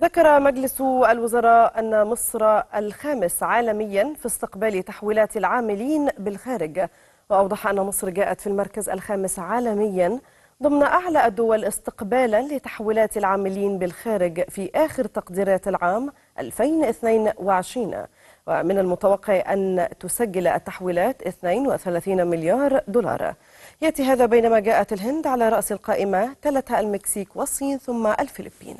ذكر مجلس الوزراء أن مصر الخامس عالميا في استقبال تحويلات العاملين بالخارج وأوضح أن مصر جاءت في المركز الخامس عالميا ضمن أعلى الدول استقبالا لتحويلات العاملين بالخارج في آخر تقديرات العام 2022 ومن المتوقع أن تسجل التحويلات 32 مليار دولار يأتي هذا بينما جاءت الهند على رأس القائمة تلتها المكسيك والصين ثم الفلبين